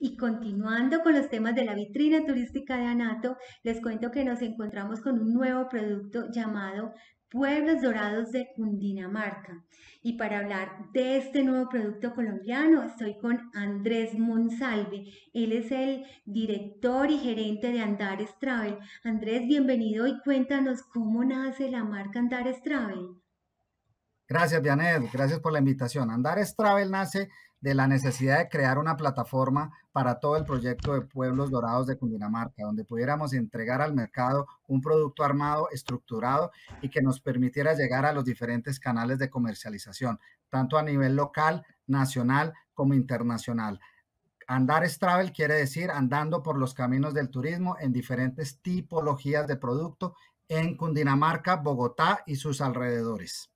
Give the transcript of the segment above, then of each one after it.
Y continuando con los temas de la vitrina turística de Anato, les cuento que nos encontramos con un nuevo producto llamado Pueblos Dorados de Cundinamarca. Y para hablar de este nuevo producto colombiano, estoy con Andrés Monsalve. Él es el director y gerente de Andares Travel. Andrés, bienvenido y cuéntanos cómo nace la marca Andares Travel. Gracias, Dianet. Gracias por la invitación. Andar Travel nace de la necesidad de crear una plataforma para todo el proyecto de Pueblos Dorados de Cundinamarca, donde pudiéramos entregar al mercado un producto armado, estructurado y que nos permitiera llegar a los diferentes canales de comercialización, tanto a nivel local, nacional como internacional. Andar Travel quiere decir andando por los caminos del turismo en diferentes tipologías de producto en Cundinamarca, Bogotá y sus alrededores.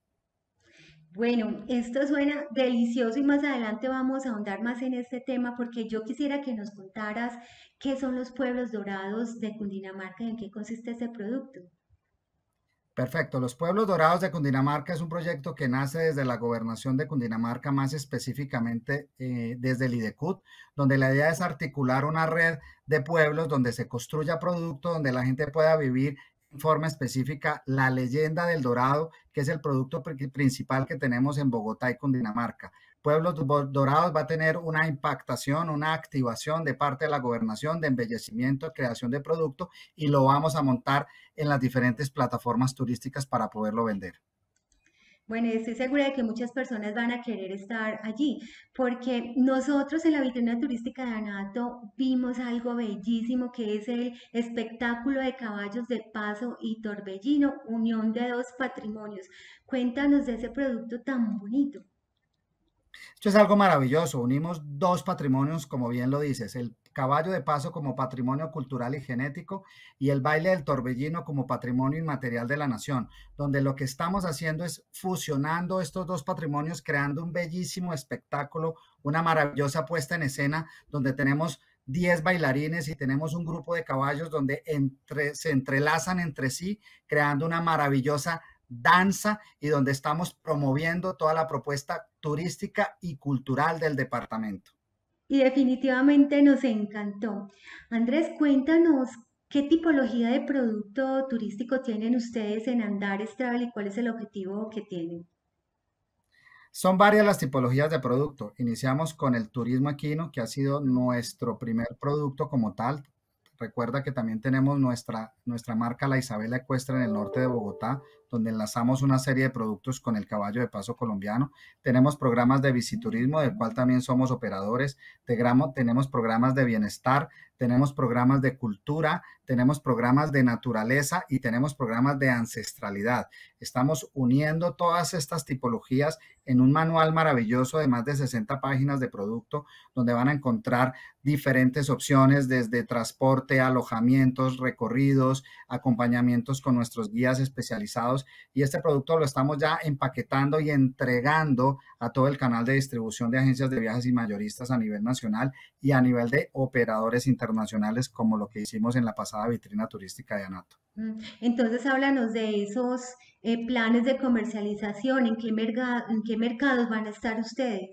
Bueno, esto suena delicioso y más adelante vamos a ahondar más en este tema porque yo quisiera que nos contaras qué son los pueblos dorados de Cundinamarca y en qué consiste ese producto. Perfecto, los pueblos dorados de Cundinamarca es un proyecto que nace desde la gobernación de Cundinamarca, más específicamente eh, desde el IDECUT, donde la idea es articular una red de pueblos donde se construya producto, donde la gente pueda vivir forma específica la leyenda del dorado, que es el producto principal que tenemos en Bogotá y Dinamarca Pueblos Dorados va a tener una impactación, una activación de parte de la gobernación de embellecimiento, creación de producto y lo vamos a montar en las diferentes plataformas turísticas para poderlo vender. Bueno, estoy segura de que muchas personas van a querer estar allí, porque nosotros en la vitrina turística de Anato vimos algo bellísimo que es el espectáculo de caballos de paso y torbellino, unión de dos patrimonios. Cuéntanos de ese producto tan bonito. Esto es algo maravilloso. Unimos dos patrimonios, como bien lo dices, el caballo de paso como patrimonio cultural y genético y el baile del torbellino como patrimonio inmaterial de la nación, donde lo que estamos haciendo es fusionando estos dos patrimonios, creando un bellísimo espectáculo, una maravillosa puesta en escena, donde tenemos 10 bailarines y tenemos un grupo de caballos donde entre, se entrelazan entre sí, creando una maravillosa danza y donde estamos promoviendo toda la propuesta turística y cultural del departamento y definitivamente nos encantó. Andrés, cuéntanos qué tipología de producto turístico tienen ustedes en Andar Travel y cuál es el objetivo que tienen. Son varias las tipologías de producto. Iniciamos con el turismo equino, que ha sido nuestro primer producto como tal. Recuerda que también tenemos nuestra, nuestra marca La Isabela Ecuestra en el norte de Bogotá, donde enlazamos una serie de productos con el caballo de paso colombiano. Tenemos programas de visiturismo, del cual también somos operadores. Gramo tenemos programas de bienestar, tenemos programas de cultura, tenemos programas de naturaleza y tenemos programas de ancestralidad. Estamos uniendo todas estas tipologías en un manual maravilloso de más de 60 páginas de producto, donde van a encontrar diferentes opciones desde transporte, alojamientos, recorridos, acompañamientos con nuestros guías especializados y este producto lo estamos ya empaquetando y entregando a todo el canal de distribución de agencias de viajes y mayoristas a nivel nacional y a nivel de operadores internacionales como lo que hicimos en la pasada vitrina turística de ANATO. Mm, entonces háblanos de esos eh, planes de comercialización, en qué mercados van a estar ustedes.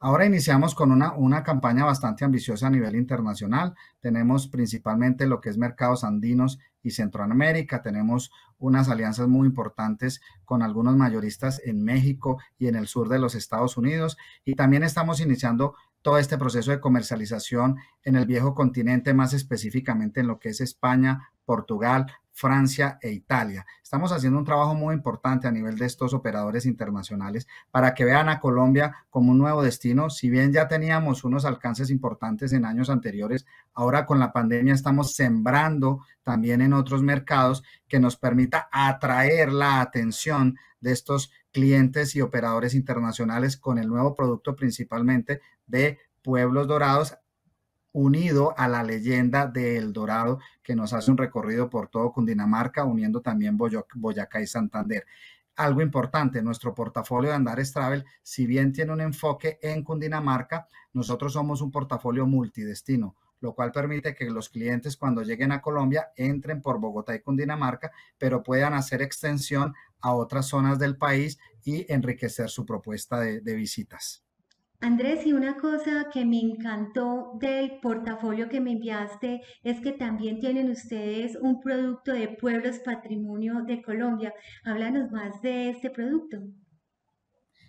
Ahora iniciamos con una, campaña bastante ambiciosa a nivel internacional. Tenemos principalmente lo que es mercados andinos y Centroamérica. Tenemos unas alianzas muy importantes con algunos mayoristas en México y en el sur de los Estados Unidos. Y también estamos iniciando todo este proceso de comercialización en el viejo continente, más específicamente en lo que es España, Portugal, Francia e Italia. Estamos haciendo un trabajo muy importante a nivel de estos operadores internacionales para que vean a Colombia como un nuevo destino. Si bien ya teníamos unos alcances importantes en años anteriores, ahora con la pandemia estamos sembrando también en otros mercados que nos permita atraer la atención de estos clientes y operadores internacionales con el nuevo producto principalmente de Pueblos Dorados unido a la leyenda de El Dorado, que nos hace un recorrido por todo Cundinamarca, uniendo también Boyacá y Santander. Algo importante, nuestro portafolio de Andares Travel, si bien tiene un enfoque en Cundinamarca, nosotros somos un portafolio multidestino, lo cual permite que los clientes cuando lleguen a Colombia entren por Bogotá y Cundinamarca, pero puedan hacer extensión a otras zonas del país y enriquecer su propuesta de, de visitas. Andrés, y una cosa que me encantó del portafolio que me enviaste es que también tienen ustedes un producto de Pueblos Patrimonio de Colombia. Háblanos más de este producto.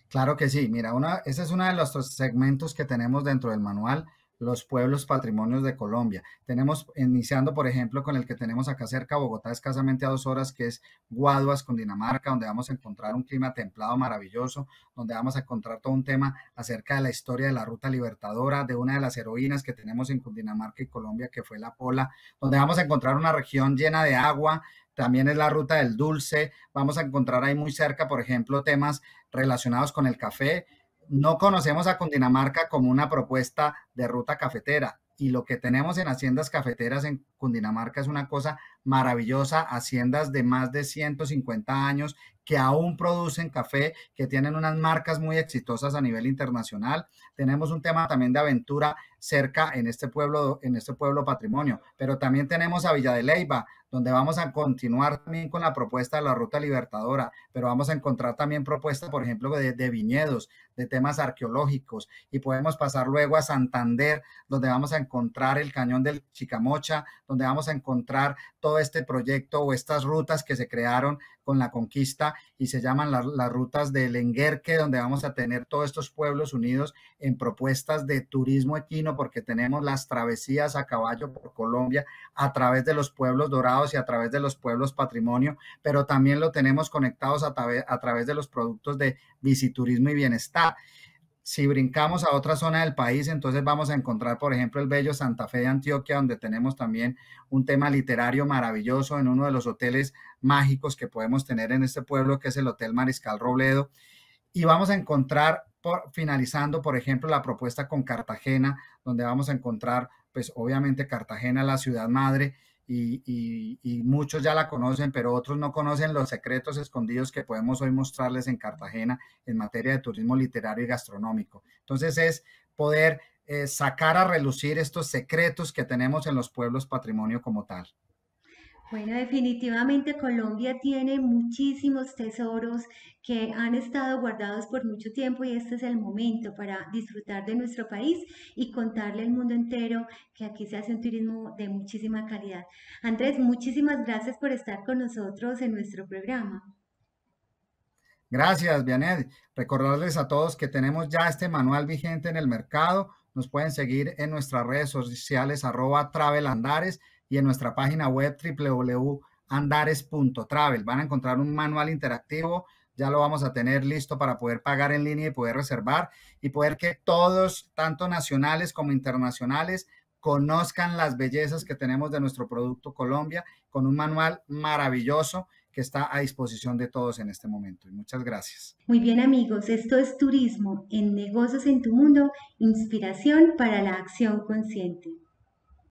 Claro que sí. Mira, una, ese es uno de los segmentos que tenemos dentro del manual los pueblos patrimonios de Colombia. Tenemos, iniciando por ejemplo con el que tenemos acá cerca, Bogotá, escasamente a dos horas, que es Guaduas, Cundinamarca, donde vamos a encontrar un clima templado maravilloso, donde vamos a encontrar todo un tema acerca de la historia de la Ruta Libertadora, de una de las heroínas que tenemos en Cundinamarca y Colombia, que fue la Pola, donde vamos a encontrar una región llena de agua, también es la ruta del dulce. Vamos a encontrar ahí muy cerca, por ejemplo, temas relacionados con el café no conocemos a Cundinamarca como una propuesta de ruta cafetera y lo que tenemos en haciendas cafeteras en Cundinamarca es una cosa maravillosa, haciendas de más de 150 años que aún producen café, que tienen unas marcas muy exitosas a nivel internacional. Tenemos un tema también de aventura cerca en este pueblo, en este pueblo patrimonio, pero también tenemos a Villa de Leyva, donde vamos a continuar también con la propuesta de la Ruta Libertadora, pero vamos a encontrar también propuestas, por ejemplo, de, de viñedos, de temas arqueológicos, y podemos pasar luego a Santander, donde vamos a encontrar el cañón del Chicamocha, donde vamos a encontrar todo este proyecto o estas rutas que se crearon con la conquista y se llaman las rutas del Enguerque, donde vamos a tener todos estos pueblos unidos en propuestas de turismo equino, porque tenemos las travesías a caballo por Colombia a través de los pueblos dorados y a través de los pueblos patrimonio, pero también lo tenemos conectados a, a través de los productos de visiturismo y bienestar. Si brincamos a otra zona del país, entonces vamos a encontrar, por ejemplo, el bello Santa Fe de Antioquia, donde tenemos también un tema literario maravilloso en uno de los hoteles mágicos que podemos tener en este pueblo, que es el Hotel Mariscal Robledo. Y vamos a encontrar, finalizando, por ejemplo, la propuesta con Cartagena, donde vamos a encontrar, pues obviamente Cartagena, la ciudad madre, y, muchos ya la conocen, pero otros no conocen los secretos escondidos que podemos hoy mostrarles en Cartagena en materia de turismo literario y gastronómico. Entonces es poder eh, sacar a relucir estos secretos que tenemos en los pueblos patrimonio como tal. Bueno, definitivamente Colombia tiene muchísimos tesoros que han estado guardados por mucho tiempo y este es el momento para disfrutar de nuestro país y contarle al mundo entero que aquí se hace un turismo de muchísima calidad. Andrés, muchísimas gracias por estar con nosotros en nuestro programa. Gracias, Vianet. Recordarles a todos que tenemos ya este manual vigente en el mercado. Nos pueden seguir en nuestras redes sociales arroba y en nuestra página web www.andares.travel. Van a encontrar un manual interactivo, ya lo vamos a tener listo para poder pagar en línea y poder reservar y poder que todos, tanto nacionales como internacionales, conozcan las bellezas que tenemos de nuestro producto Colombia con un manual maravilloso que está a disposición de todos en este momento. muchas gracias. Muy bien amigos, esto es Turismo en Negocios en tu Mundo, inspiración para la acción consciente.